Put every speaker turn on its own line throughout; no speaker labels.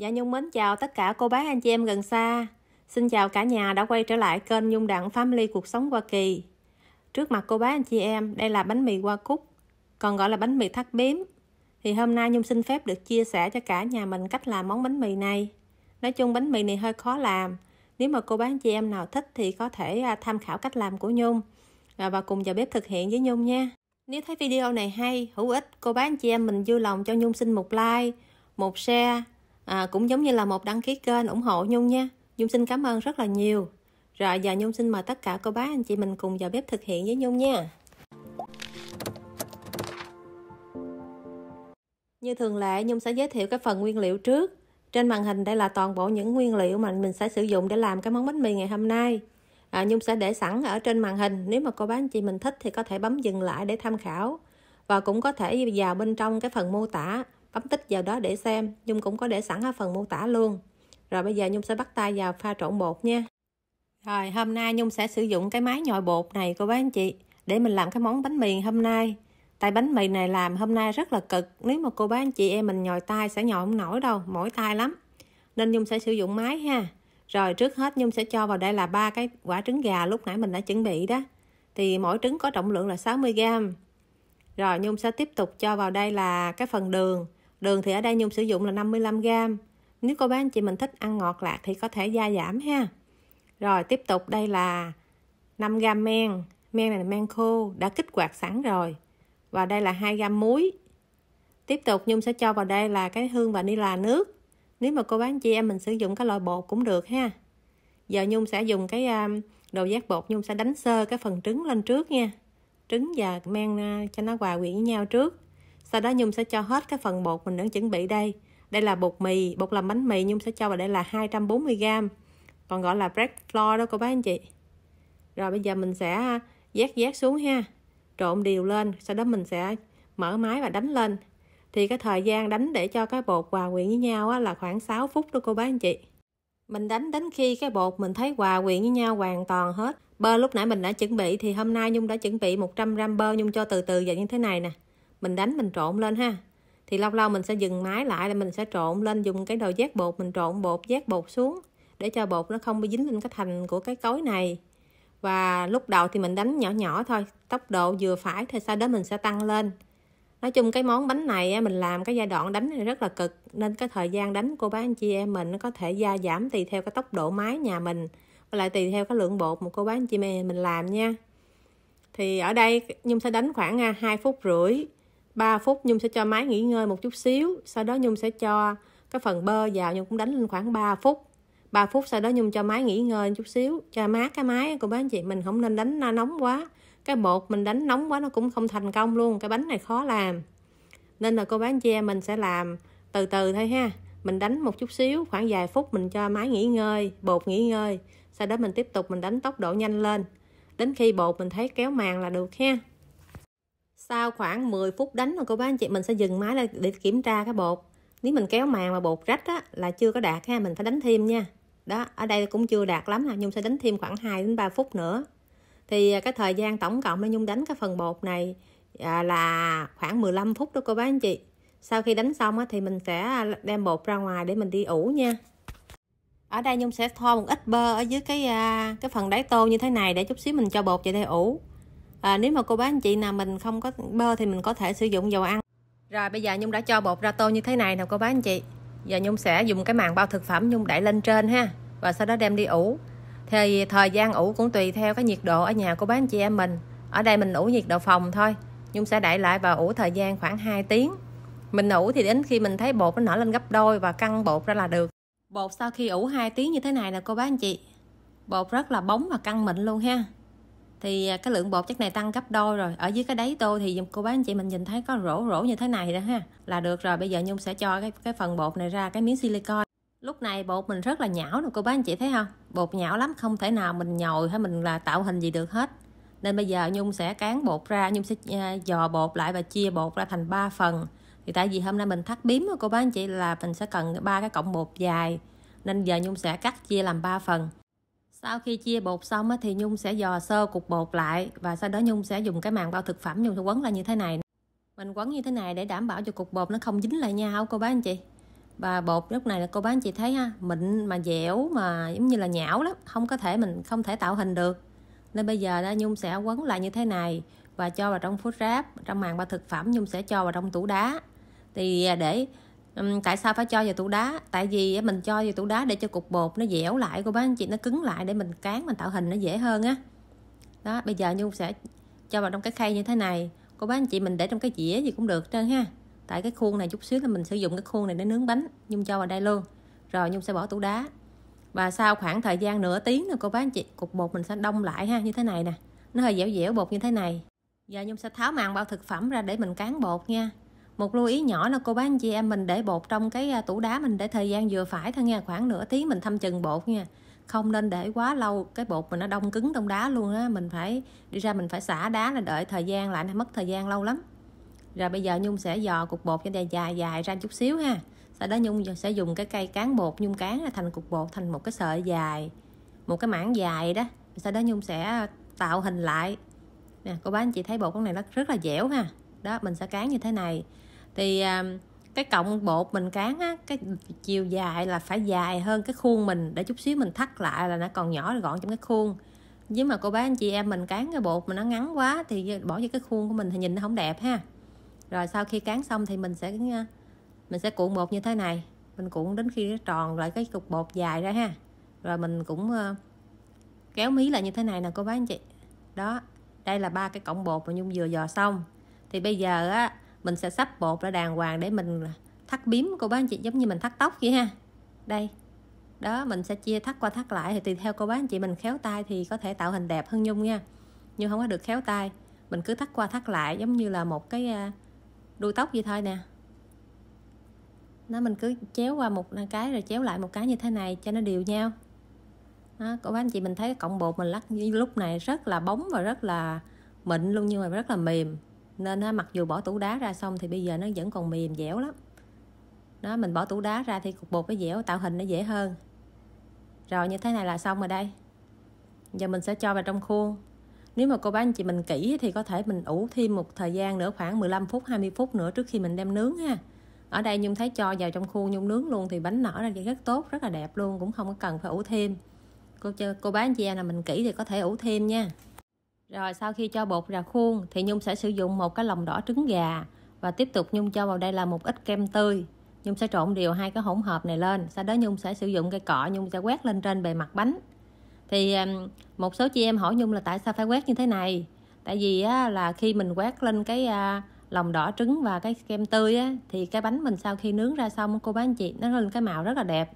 Dạ Nhung mến chào tất cả cô bác anh chị em gần xa. Xin chào cả nhà đã quay trở lại kênh Nhung Đặng Family Cuộc Sống Hoa Kỳ. Trước mặt cô bác anh chị em, đây là bánh mì hoa cúc, còn gọi là bánh mì thắt bím. Thì hôm nay Nhung xin phép được chia sẻ cho cả nhà mình cách làm món bánh mì này. Nói chung bánh mì này hơi khó làm. Nếu mà cô bác anh chị em nào thích thì có thể à, tham khảo cách làm của Nhung à, và cùng vào bếp thực hiện với Nhung nha. Nếu thấy video này hay, hữu ích, cô bác anh chị em mình vui lòng cho Nhung xin một like, một share à, cũng giống như là một đăng ký kênh ủng hộ nhung nha nhung xin cảm ơn rất là nhiều rồi giờ nhung xin mời tất cả cô bác anh chị mình cùng vào bếp thực hiện với nhung nha như thường lệ nhung sẽ giới thiệu cái phần nguyên liệu trước trên màn hình đây là toàn bộ những nguyên liệu mà mình sẽ sử dụng để làm cái món bánh mì ngày hôm nay à, nhung sẽ để sẵn ở trên màn hình nếu mà cô bác anh chị mình thích thì có thể bấm dừng lại để tham khảo và cũng có thể vào bên trong cái phần mô tả bấm tích vào đó để xem Nhung cũng có để sẵn ở phần mô tả luôn rồi bây giờ Nhung sẽ bắt tay vào pha trộn bột nha rồi hôm nay Nhung sẽ sử dụng cái máy nhồi bột này cô bác anh chị để mình làm cái món bánh mì hôm nay Tay bánh mì này làm hôm nay rất là cực nếu mà cô bác anh chị em mình nhồi tay sẽ nhồi không nổi đâu mỗi tay lắm nên Nhung sẽ sử dụng máy ha rồi trước hết Nhung sẽ cho vào đây là ba cái quả trứng gà lúc nãy mình đã chuẩn bị đó thì mỗi trứng có trọng lượng là 60g rồi Nhung sẽ tiếp tục cho vào đây là cái phần đường Đường thì ở đây Nhung sử dụng là 55g. Nếu cô bác anh chị mình thích ăn ngọt lạc thì có thể gia giảm ha. Rồi tiếp tục đây là 5g men. Men này là men khô, đã kích hoạt sẵn rồi. Và đây là 2g muối. Tiếp tục Nhung sẽ cho vào đây là cái hương vanilla nước. Nếu mà cô bác anh chị em mình sử dụng cái loại bột cũng được ha. Giờ Nhung sẽ dùng cái à, đồ giác bột Nhung sẽ đánh sơ cái phần trứng lên trước nha. Trứng và men à, cho nó hòa quyện với nhau trước sau đó Nhung sẽ cho hết cái phần bột mình đã chuẩn bị đây. Đây là bột mì, bột làm bánh mì Nhung sẽ cho vào đây là 240g. Còn gọi là bread flour đó cô bác anh chị. Rồi bây giờ mình sẽ vét à, vét xuống ha. Trộn đều lên, sau đó mình sẽ mở máy và đánh lên. Thì cái thời gian đánh để cho cái bột hòa quyện với nhau á, là khoảng 6 phút đó cô bác anh chị. Mình đánh đến khi cái bột mình thấy hòa quyện với nhau hoàn toàn hết. Bơ lúc nãy mình đã chuẩn bị thì hôm nay Nhung đã chuẩn bị 100g bơ Nhung cho từ từ vào như thế này nè mình đánh mình trộn lên ha thì lâu lâu mình sẽ dừng máy lại là mình sẽ trộn lên dùng cái đầu giác bột mình trộn bột giác bột xuống để cho bột nó không bị dính lên cái thành của cái cối này và lúc đầu thì mình đánh nhỏ nhỏ thôi tốc độ vừa phải thì sau đó mình sẽ tăng lên nói chung cái món bánh này mình làm cái giai đoạn đánh này rất là cực nên cái thời gian đánh cô bác anh chị em mình nó có thể gia giảm tùy theo cái tốc độ máy nhà mình và lại tùy theo cái lượng bột mà cô bác anh chị em mình làm nha thì ở đây nhung sẽ đánh khoảng 2 à, phút rưỡi 3 phút Nhung sẽ cho máy nghỉ ngơi một chút xíu, sau đó Nhung sẽ cho cái phần bơ vào Nhung cũng đánh lên khoảng 3 phút. 3 phút sau đó Nhung cho máy nghỉ ngơi một chút xíu, cho mát cái máy của bác anh chị mình không nên đánh nó nóng quá. Cái bột mình đánh nóng quá nó cũng không thành công luôn, cái bánh này khó làm. Nên là cô bán che mình sẽ làm từ từ thôi ha. Mình đánh một chút xíu, khoảng vài phút mình cho máy nghỉ ngơi, bột nghỉ ngơi. Sau đó mình tiếp tục mình đánh tốc độ nhanh lên. Đến khi bột mình thấy kéo màng là được ha sau khoảng 10 phút đánh rồi cô bác anh chị mình sẽ dừng máy lại để kiểm tra cái bột nếu mình kéo màng mà bột rách á, là chưa có đạt ha mình phải đánh thêm nha đó ở đây cũng chưa đạt lắm là nhung sẽ đánh thêm khoảng 2 đến 3 phút nữa thì à, cái thời gian tổng cộng là nhung đánh cái phần bột này à, là khoảng 15 phút đó cô bác anh chị sau khi đánh xong á, thì mình sẽ đem bột ra ngoài để mình đi ủ nha ở đây nhung sẽ thoa một ít bơ ở dưới cái à, cái phần đáy tô như thế này để chút xíu mình cho bột vào đây ủ à, nếu mà cô bác anh chị nào mình không có bơ thì mình có thể sử dụng dầu ăn rồi bây giờ nhung đã cho bột ra tô như thế này nè cô bác anh chị giờ nhung sẽ dùng cái màng bao thực phẩm nhung đẩy lên trên ha và sau đó đem đi ủ thì thời gian ủ cũng tùy theo cái nhiệt độ ở nhà cô bác anh chị em mình ở đây mình ủ nhiệt độ phòng thôi nhung sẽ đẩy lại và ủ thời gian khoảng 2 tiếng mình ủ thì đến khi mình thấy bột nó nở lên gấp đôi và căng bột ra là được bột sau khi ủ 2 tiếng như thế này nè cô bác anh chị bột rất là bóng và căng mịn luôn ha thì à, cái lượng bột chất này tăng gấp đôi rồi ở dưới cái đáy tô thì cô bác anh chị mình nhìn thấy có rổ rổ như thế này đó ha là được rồi bây giờ nhung sẽ cho cái cái phần bột này ra cái miếng silicon lúc này bột mình rất là nhão nè cô bác anh chị thấy không bột nhão lắm không thể nào mình nhồi hay mình là tạo hình gì được hết nên bây giờ nhung sẽ cán bột ra nhung sẽ à, dò bột lại và chia bột ra thành 3 phần thì tại vì hôm nay mình thắt bím cô bác anh chị là mình sẽ cần ba cái cọng bột dài nên giờ nhung sẽ cắt chia làm 3 phần sau khi chia bột xong thì Nhung sẽ dò sơ cục bột lại và sau đó Nhung sẽ dùng cái màng bao thực phẩm Nhung sẽ quấn lại như thế này. Mình quấn như thế này để đảm bảo cho cục bột nó không dính lại nhau cô bác anh chị. Và bột lúc này là cô bác anh chị thấy ha, mịn mà dẻo mà giống như là nhão lắm, không có thể mình không thể tạo hình được. Nên bây giờ đó Nhung sẽ quấn lại như thế này và cho vào trong phút ráp, trong màng bao thực phẩm Nhung sẽ cho vào trong tủ đá. Thì à, để tại sao phải cho vào tủ đá tại vì mình cho vào tủ đá để cho cục bột nó dẻo lại cô bác anh chị nó cứng lại để mình cán mình tạo hình nó dễ hơn á đó bây giờ nhung sẽ cho vào trong cái khay như thế này cô bác anh chị mình để trong cái dĩa gì cũng được trơn ha tại cái khuôn này chút xíu là mình sử dụng cái khuôn này để nướng bánh nhung cho vào đây luôn rồi nhung sẽ bỏ tủ đá và sau khoảng thời gian nửa tiếng nữa cô bác anh chị cục bột mình sẽ đông lại ha như thế này nè nó hơi dẻo dẻo bột như thế này giờ nhung sẽ tháo màng bao thực phẩm ra để mình cán bột nha một lưu ý nhỏ là cô bán chị em mình để bột trong cái à, tủ đá mình để thời gian vừa phải thôi nha khoảng nửa tiếng mình thăm chừng bột nha không nên để quá lâu cái bột mình nó đông cứng trong đá luôn á mình phải đi ra mình phải xả đá là đợi thời gian lại nó mất thời gian lâu lắm rồi bây giờ nhung sẽ dò cục bột cho dài dài dài ra chút xíu ha sau đó nhung sẽ dùng cái cây cán bột nhung cán ra thành cục bột thành một cái sợi dài một cái mảng dài đó sau đó nhung sẽ tạo hình lại nè cô bác anh chị thấy bột con này nó rất là dẻo ha đó mình sẽ cán như thế này thì à, cái cọng bột mình cán á cái chiều dài là phải dài hơn cái khuôn mình để chút xíu mình thắt lại là nó còn nhỏ gọn trong cái khuôn nhưng mà cô bác anh chị em mình cán cái bột mà nó ngắn quá thì bỏ vô cái khuôn của mình thì nhìn nó không đẹp ha rồi sau khi cán xong thì mình sẽ à, mình sẽ cuộn bột như thế này mình cuộn đến khi nó tròn lại cái cục bột dài ra ha rồi mình cũng ờ, kéo mí lại như thế này nè cô bác anh chị đó đây là ba cái cọng bột mà nhung vừa dò xong thì bây giờ á mình sẽ sắp bột ra đàng hoàng để mình thắt bím cô bác anh chị giống như mình thắt tóc vậy ha đây đó mình sẽ chia thắt qua thắt lại thì tùy theo cô bác anh chị mình khéo tay thì có thể tạo hình đẹp hơn nhung nha nhưng không có được khéo tay mình cứ thắt qua thắt lại giống như là một cái à, đuôi tóc vậy thôi nè nó mình cứ chéo qua một cái rồi chéo lại một cái như thế này cho nó đều nhau đó, cô bác anh chị mình thấy cộng bột mình lắc như lúc này rất là bóng và rất là mịn luôn nhưng mà rất là mềm nên á, mặc dù bỏ tủ đá ra xong thì bây giờ nó vẫn còn mềm dẻo lắm đó mình bỏ tủ đá ra thì cục bột nó dẻo tạo hình nó dễ hơn rồi như thế này là xong rồi đây giờ mình sẽ cho vào trong khuôn nếu mà cô bác anh chị mình kỹ thì có thể mình ủ thêm một thời gian nữa khoảng 15 phút 20 phút nữa trước khi mình đem nướng ha ở đây Nhung thấy cho vào trong khuôn Nhung nướng luôn thì bánh nở ra rất tốt rất là đẹp luôn cũng không có cần phải ủ thêm cô cô bác anh chị em là mình kỹ thì có thể ủ thêm nha rồi sau khi cho bột ra khuôn thì Nhung sẽ sử dụng một cái lòng đỏ trứng gà và tiếp tục Nhung cho vào đây là một ít kem tươi. Nhung sẽ trộn đều hai cái hỗn hợp này lên, sau đó Nhung sẽ sử dụng cây cọ Nhung sẽ quét lên trên bề mặt bánh. Thì một số chị em hỏi Nhung là tại sao phải quét như thế này? Tại vì á, là khi mình quét lên cái à, lòng đỏ trứng và cái kem tươi á, thì cái bánh mình sau khi nướng ra xong cô bác anh chị nó lên cái màu rất là đẹp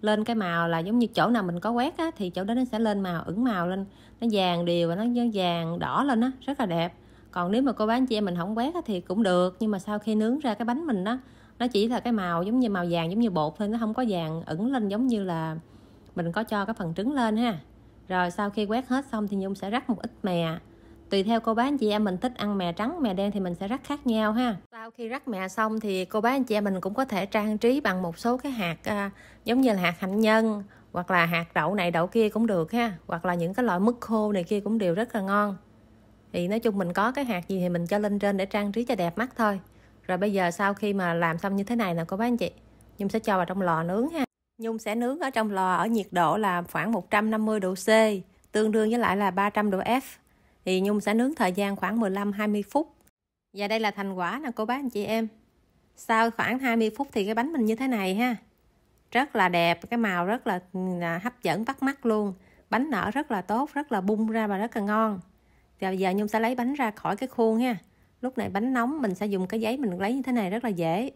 lên cái màu là giống như chỗ nào mình có quét á, thì chỗ đó nó sẽ lên màu ửng màu lên nó vàng đều và nó vàng đỏ lên á rất là đẹp còn nếu mà cô bán chị em mình không quét á, thì cũng được nhưng mà sau khi nướng ra cái bánh mình đó nó chỉ là cái màu giống như màu vàng giống như bột thôi nó không có vàng ửng lên giống như là mình có cho cái phần trứng lên ha rồi sau khi quét hết xong thì nhung sẽ rắc một ít mè tùy theo cô bác anh chị em mình thích ăn mè trắng mè đen thì mình sẽ rắc khác nhau ha sau khi rắc mè xong thì cô bác anh chị em mình cũng có thể trang trí bằng một số cái hạt à, giống như là hạt hạnh nhân hoặc là hạt đậu này đậu kia cũng được ha hoặc là những cái loại mứt khô này kia cũng đều rất là ngon thì nói chung mình có cái hạt gì thì mình cho lên trên để trang trí cho đẹp mắt thôi rồi bây giờ sau khi mà làm xong như thế này nè cô bác anh chị Nhung sẽ cho vào trong lò nướng ha Nhung sẽ nướng ở trong lò ở nhiệt độ là khoảng 150 độ C tương đương với lại là 300 độ F thì Nhung sẽ nướng thời gian khoảng 15-20 phút và đây là thành quả nè cô bác anh chị em sau khoảng 20 phút thì cái bánh mình như thế này ha rất là đẹp cái màu rất là à, hấp dẫn bắt mắt luôn bánh nở rất là tốt rất là bung ra và rất là ngon và giờ Nhung sẽ lấy bánh ra khỏi cái khuôn ha lúc này bánh nóng mình sẽ dùng cái giấy mình lấy như thế này rất là dễ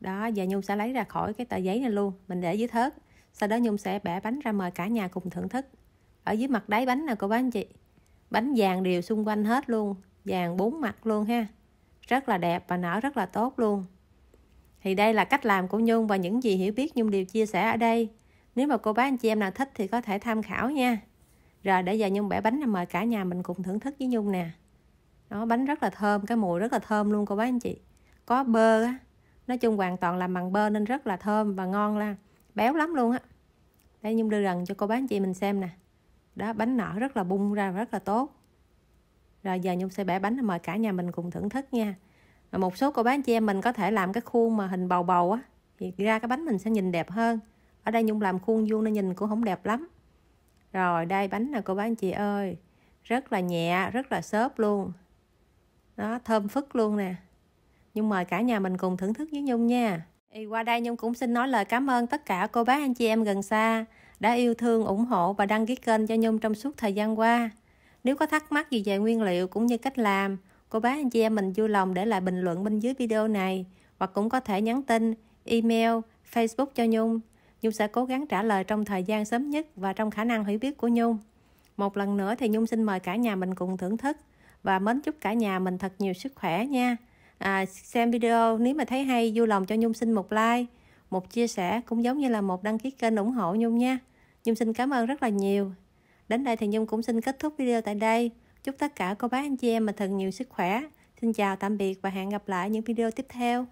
đó giờ Nhung sẽ lấy ra khỏi cái tờ giấy này luôn mình để dưới thớt sau đó Nhung sẽ bẻ bánh ra mời cả nhà cùng thưởng thức ở dưới mặt đáy bánh nè cô bác anh chị bánh vàng đều xung quanh hết luôn vàng bốn mặt luôn ha rất là đẹp và nở rất là tốt luôn thì đây là cách làm của Nhung và những gì hiểu biết Nhung đều chia sẻ ở đây nếu mà cô bác anh chị em nào thích thì có thể tham khảo nha rồi để giờ Nhung bẻ bánh mời cả nhà mình cùng thưởng thức với Nhung nè nó bánh rất là thơm cái mùi rất là thơm luôn cô bác anh chị có bơ á nói chung hoàn toàn làm bằng bơ nên rất là thơm và ngon la béo lắm luôn á đây Nhung đưa gần cho cô bác anh chị mình xem nè đó bánh nở rất là bung ra rất là tốt rồi giờ nhung sẽ bẻ bánh mời cả nhà mình cùng thưởng thức nha rồi một số cô bán chị em mình có thể làm cái khuôn mà hình bầu bầu á thì ra cái bánh mình sẽ nhìn đẹp hơn ở đây nhung làm khuôn vuông nên nhìn cũng không đẹp lắm rồi đây bánh nè cô bán anh chị ơi rất là nhẹ rất là xốp luôn nó thơm phức luôn nè Nhưng mời cả nhà mình cùng thưởng thức với nhung nha thì qua đây nhung cũng xin nói lời cảm ơn tất cả cô bác anh chị em gần xa đã yêu thương, ủng hộ và đăng ký kênh cho Nhung trong suốt thời gian qua. Nếu có thắc mắc gì về nguyên liệu cũng như cách làm, cô bác anh chị em mình vui lòng để lại bình luận bên dưới video này hoặc cũng có thể nhắn tin, email, Facebook cho Nhung. Nhung sẽ cố gắng trả lời trong thời gian sớm nhất và trong khả năng hiểu biết của Nhung. Một lần nữa thì Nhung xin mời cả nhà mình cùng thưởng thức và mến chúc cả nhà mình thật nhiều sức khỏe nha. À, xem video nếu mà thấy hay vui lòng cho Nhung xin một like một chia sẻ cũng giống như là một đăng ký kênh ủng hộ Nhung nha. Nhung xin cảm ơn rất là nhiều. Đến đây thì Nhung cũng xin kết thúc video tại đây. Chúc tất cả cô bác anh chị em mà thật nhiều sức khỏe. Xin chào tạm biệt và hẹn gặp lại những video tiếp theo.